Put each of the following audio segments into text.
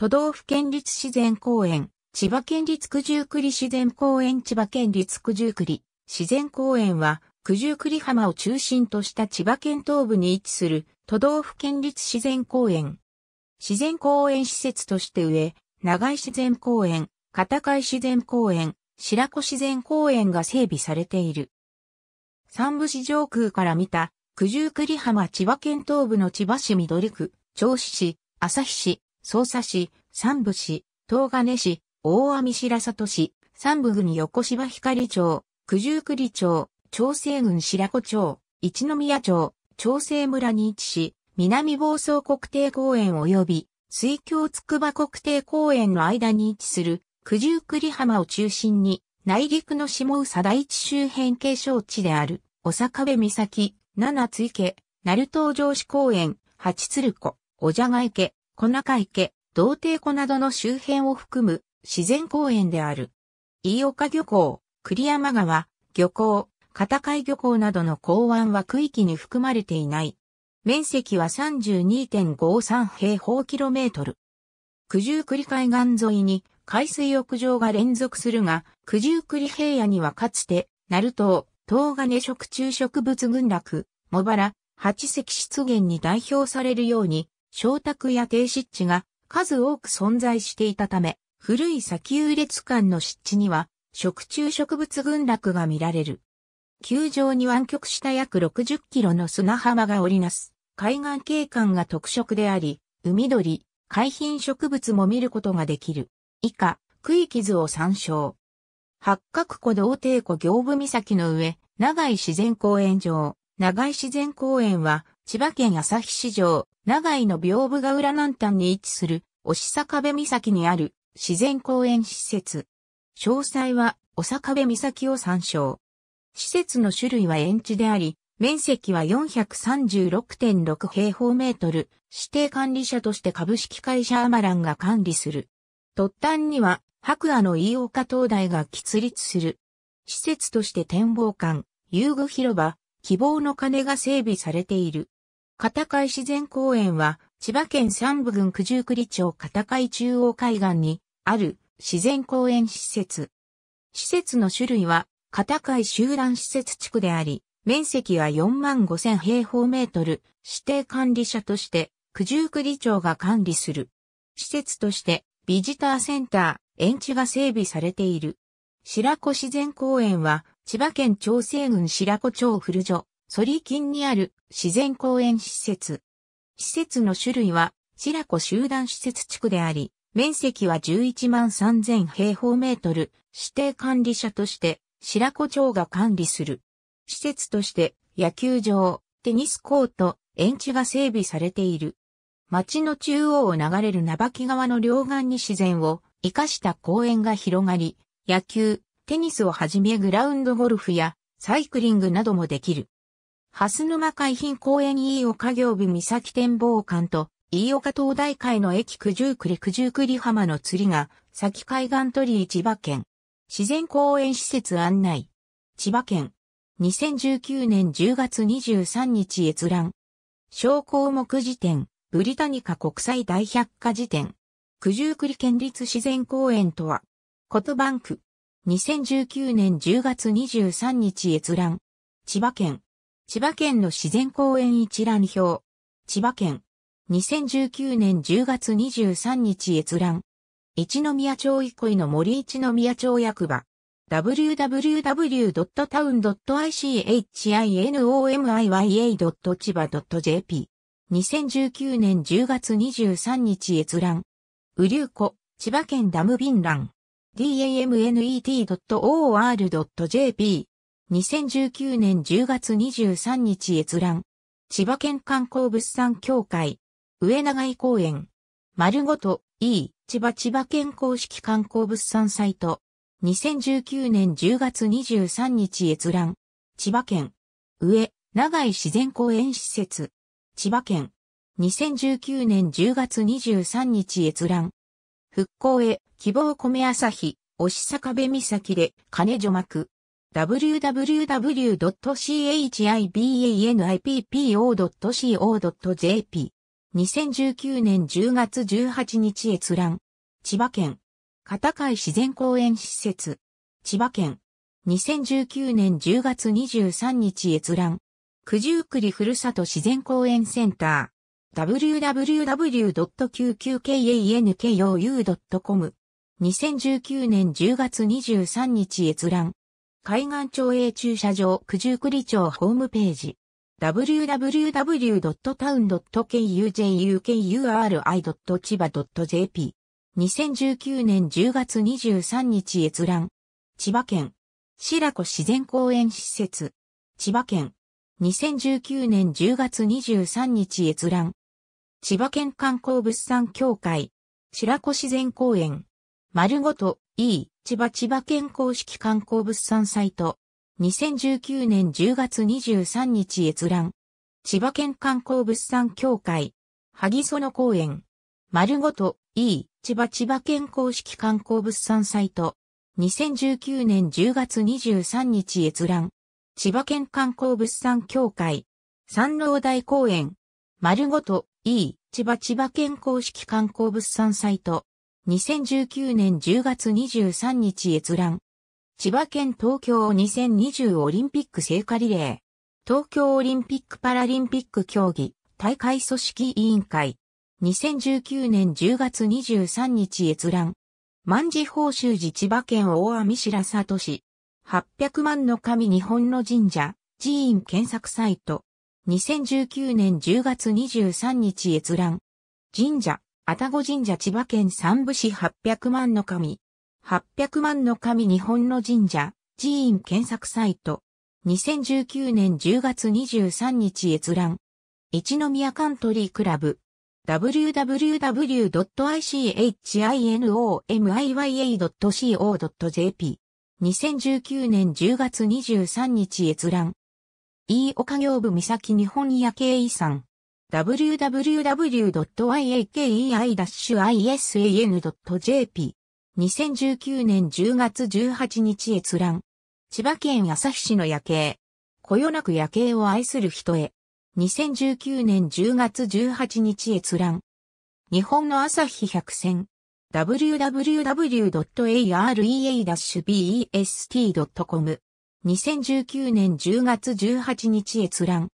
都道府県立自然公園、千葉県立九十九里自然公園千葉県立九十九里自然公園は九十九里浜を中心とした千葉県東部に位置する都道府県立自然公園。自然公園施設として上、長井自然公園、片貝自然公園、白子自然公園が整備されている。三部市上空から見た九十九里浜千葉県東部の千葉市緑区、銚子市、旭市、匝瑳市、三部市、東金市、大網白里市、三部郡横芝光町、九十九里町、長生郡白子町、一宮町、長生村に位置し、南房総国定公園及び水郷筑波国定公園の間に位置する九十九里浜を中心に内陸の下宇佐第一周辺景勝地である、小坂部岬、七津池、鳴門城市公園、八鶴湖、おじゃが池、小中池、童貞湖などの周辺を含む自然公園である。飯岡漁港、栗山川、漁港、片海漁港などの港湾は区域に含まれていない。面積は32.53平方キロメートル。九十九里海岸沿いに海水浴場が連続するが、九十九里平野にはかつて、鳴門、東金食虫植物群落、茂原、八石湿原に代表されるように、小宅や低湿地が数多く存在していたため、古い砂丘列間の湿地には、食虫植物群落が見られる。球場に湾曲した約60キロの砂浜が織りなす、海岸景観が特色であり、海鳥、海浜植物も見ることができる。以下、区域図を参照。八角湖道帝湖行部岬の上、長井自然公園上。長井自然公園は、千葉県旭市場、長井の屏風が浦南端に位置する、押坂部岬にある自然公園施設。詳細は、お坂部岬を参照。施設の種類は園地であり、面積は436.6平方メートル、指定管理者として株式会社アマランが管理する。突端には、白亜の飯岡灯台が喫立する。施設として展望館、遊具広場、希望の鐘が整備されている。片海自然公園は、千葉県三部郡九十九里町片海中央海岸にある自然公園施設。施設の種類は、片海集団施設地区であり、面積は4万5千平方メートル、指定管理者として、九十九里町が管理する。施設として、ビジターセンター、園地が整備されている。白子自然公園は、千葉県長生郡白子町古所、ソリキンにある自然公園施設。施設の種類は、白子集団施設地区であり、面積は11万3000平方メートル、指定管理者として、白子町が管理する。施設として、野球場、テニスコート、園地が整備されている。町の中央を流れる名き川の両岸に自然を生かした公園が広がり、野球、テニスをはじめグラウンドゴルフやサイクリングなどもできる。蓮沼海浜公園飯岡行部岬展望館と、飯岡東大会の駅九十九里九十九里浜の釣りが、先海岸鳥居千葉県。自然公園施設案内。千葉県。2019年10月23日閲覧。小項目辞典、ブリタニカ国際大百科辞典。九十九里県立自然公園とは、ことバンク。2019年10月23日閲覧。千葉県。千葉県の自然公園一覧表。千葉県。2019年10月23日閲覧。一宮町憩の森一宮町役場。www.town.ichinomiya.chiba.jp。2019年10月23日閲覧。雨竜湖、千葉県ダム便覧。damnet.or.jp。2019年10月23日閲覧。千葉県観光物産協会。上長井公園。丸ごと E 千葉千葉県公式観光物産サイト。2019年10月23日閲覧。千葉県。上長井自然公園施設。千葉県。2019年10月23日閲覧。復興へ希望米朝日、押坂部岬で金除幕。www.chibanippo.co.jp。2019年10月18日閲覧。千葉県。片貝自然公園施設。千葉県。2019年10月23日閲覧。九十九里ふるさと自然公園センター。www.99kankou.com。2019年10月23日閲覧。海岸町営駐車場九十九里町ホームページ www.town.kujukuri.chiba.jp 2019年10月23日閲覧千葉県白子自然公園施設千葉県2019年10月23日閲覧千葉県観光物産協会白子自然公園丸ごといい。千葉千葉県公式観光物産サイト。2019年10月23日閲覧。千葉県観光物産協会。萩園公園。丸ごと E 千葉千葉県公式観光物産サイト。2019年10月23日閲覧。千葉県観光物産協会。三郎台公園。丸ごと E 千葉千葉県公式観光物産サイト。2019年10月23日閲覧。千葉県東京2020オリンピック聖火リレー。東京オリンピック・パラリンピック競技大会組織委員会。2019年10月23日閲覧。万事報酬時千葉県大網白里市。800万の神日本の神社、寺院検索サイト。2019年10月23日閲覧。神社、愛宕神社千葉県三部市八百万の神。八百万の神日本の神社、寺院検索サイト。2019年10月23日閲覧。一宮カントリークラブ。w w w i c h i n o m i y y a c o j p 2019年10月23日閲覧。飯岡業部岬日本夜景遺産。www.yakei-isan.jp。2019年10月18日閲覧。千葉県旭市の夜景。こよなく夜景を愛する人へ。2019年10月18日閲覧。日本の朝日百選。www.area-best.com。2019年10月18日閲覧。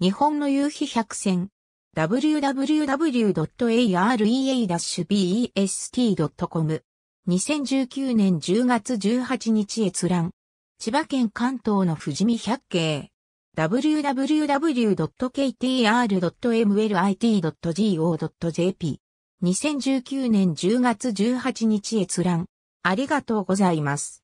日本の夕日百選。www.area-best.com。2019年10月18日閲覧。千葉県関東の富士見百景。www.ktr.mlit.go.jp。2019年10月18日閲覧。ありがとうございます。